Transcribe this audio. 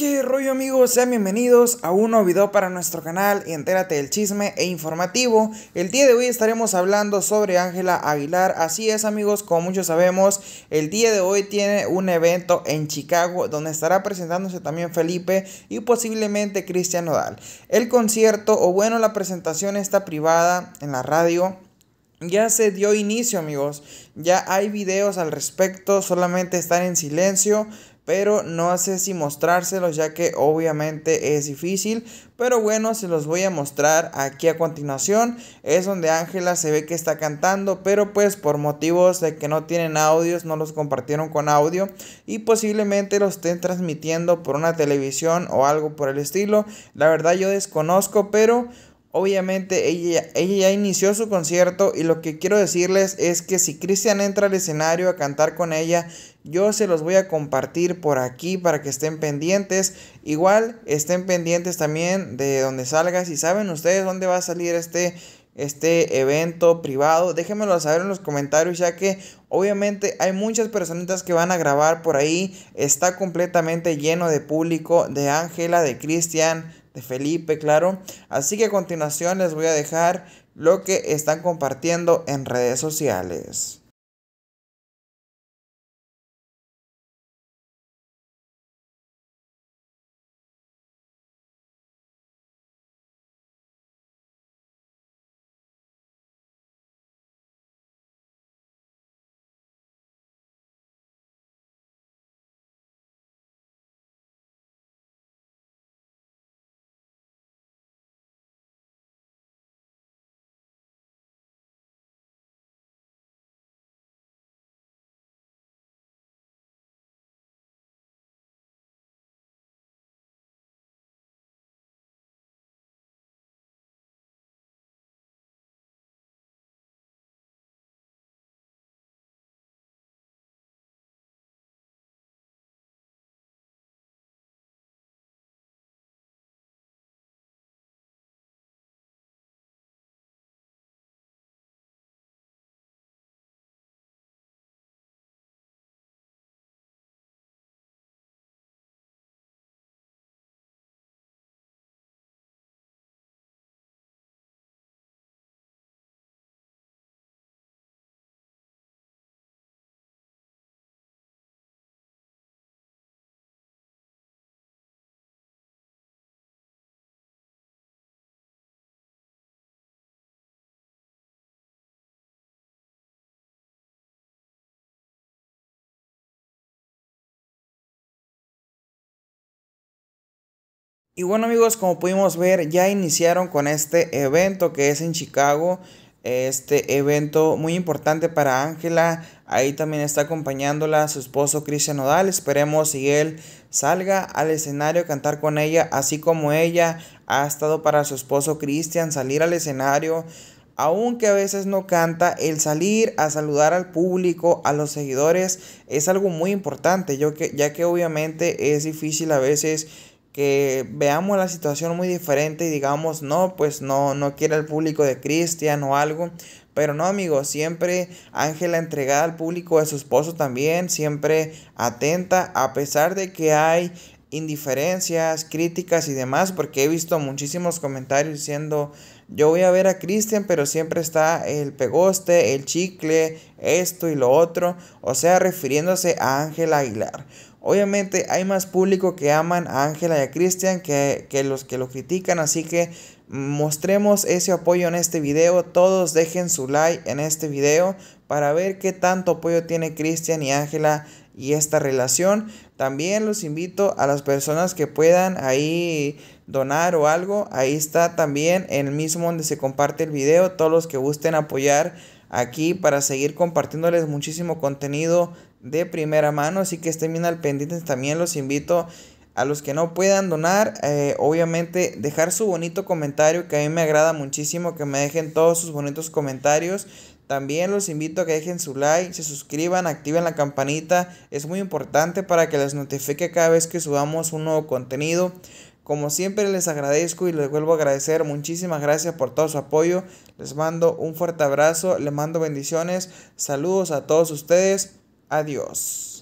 ¿Qué rollo amigos? Sean bienvenidos a un nuevo video para nuestro canal y entérate del chisme e informativo. El día de hoy estaremos hablando sobre Ángela Aguilar. Así es amigos, como muchos sabemos, el día de hoy tiene un evento en Chicago donde estará presentándose también Felipe y posiblemente Cristian Nodal. El concierto o bueno la presentación está privada en la radio. Ya se dio inicio amigos, ya hay videos al respecto, solamente están en silencio pero no sé si mostrárselos ya que obviamente es difícil, pero bueno, se los voy a mostrar aquí a continuación. Es donde Ángela se ve que está cantando, pero pues por motivos de que no tienen audios, no los compartieron con audio y posiblemente los estén transmitiendo por una televisión o algo por el estilo. La verdad yo desconozco, pero Obviamente ella, ella ya inició su concierto y lo que quiero decirles es que si Cristian entra al escenario a cantar con ella, yo se los voy a compartir por aquí para que estén pendientes. Igual estén pendientes también de donde salga. Si saben ustedes dónde va a salir este, este evento privado, déjenmelo saber en los comentarios ya que obviamente hay muchas personitas que van a grabar por ahí. Está completamente lleno de público, de Ángela, de Cristian de Felipe, claro. Así que a continuación les voy a dejar lo que están compartiendo en redes sociales. Y bueno amigos, como pudimos ver, ya iniciaron con este evento que es en Chicago. Este evento muy importante para Ángela. Ahí también está acompañándola su esposo Cristian Nodal Esperemos si él salga al escenario cantar con ella, así como ella ha estado para su esposo Cristian salir al escenario. Aunque a veces no canta, el salir a saludar al público, a los seguidores, es algo muy importante, yo ya que obviamente es difícil a veces que veamos la situación muy diferente y digamos, no, pues no, no quiere el público de Cristian o algo. Pero no, amigos, siempre Ángela entregada al público de su esposo también, siempre atenta, a pesar de que hay indiferencias, críticas y demás, porque he visto muchísimos comentarios diciendo, yo voy a ver a Cristian, pero siempre está el pegoste, el chicle, esto y lo otro, o sea, refiriéndose a Ángela Aguilar. Obviamente hay más público que aman a Ángela y a Cristian que, los que lo critican, así que mostremos ese apoyo en este video. Todos dejen su like en este video para ver qué tanto apoyo tiene Cristian y Ángela y esta relación. También los invito a las personas que puedan ahí donar o algo. Ahí está también el mismo donde se comparte el video. Todos los que gusten apoyar aquí para seguir compartiéndoles muchísimo contenido de primera mano, así que estén bien al pendiente. También los invito a los que no puedan donar, eh, obviamente dejar su bonito comentario, que a mí me agrada muchísimo que me dejen todos sus bonitos comentarios. También los invito a que dejen su like, se suscriban, activen la campanita. Es muy importante para que les notifique cada vez que subamos un nuevo contenido. Como siempre les agradezco y les vuelvo a agradecer. Muchísimas gracias por todo su apoyo. Les mando un fuerte abrazo, les mando bendiciones. Saludos a todos ustedes. Adiós.